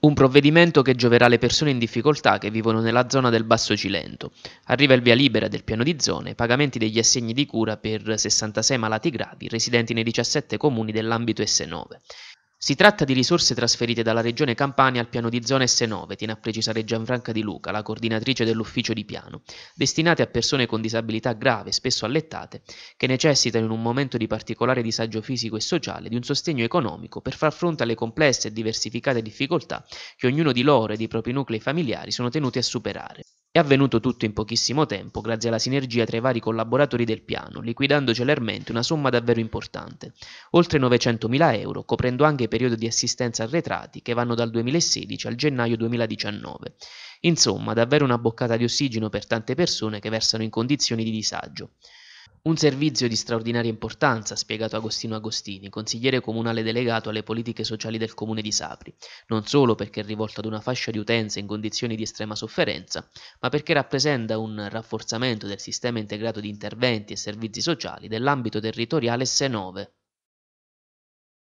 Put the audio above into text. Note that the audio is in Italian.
Un provvedimento che gioverà alle persone in difficoltà che vivono nella zona del Basso Cilento. Arriva il via libera del piano di zone, pagamenti degli assegni di cura per 66 malati gravi residenti nei 17 comuni dell'ambito S9. Si tratta di risorse trasferite dalla Regione Campania al piano di zona S9, tiene a precisare Gianfranca Di Luca, la coordinatrice dell'ufficio di piano, destinate a persone con disabilità grave, spesso allettate, che necessitano in un momento di particolare disagio fisico e sociale di un sostegno economico per far fronte alle complesse e diversificate difficoltà che ognuno di loro e dei propri nuclei familiari sono tenuti a superare. È avvenuto tutto in pochissimo tempo, grazie alla sinergia tra i vari collaboratori del piano, liquidando celermente una somma davvero importante, oltre 900.000 euro, coprendo anche i periodi di assistenza arretrati che vanno dal 2016 al gennaio 2019. Insomma, davvero una boccata di ossigeno per tante persone che versano in condizioni di disagio. Un servizio di straordinaria importanza, ha spiegato Agostino Agostini, consigliere comunale delegato alle politiche sociali del comune di Sapri, non solo perché è rivolto ad una fascia di utenza in condizioni di estrema sofferenza, ma perché rappresenta un rafforzamento del sistema integrato di interventi e servizi sociali dell'ambito territoriale S9.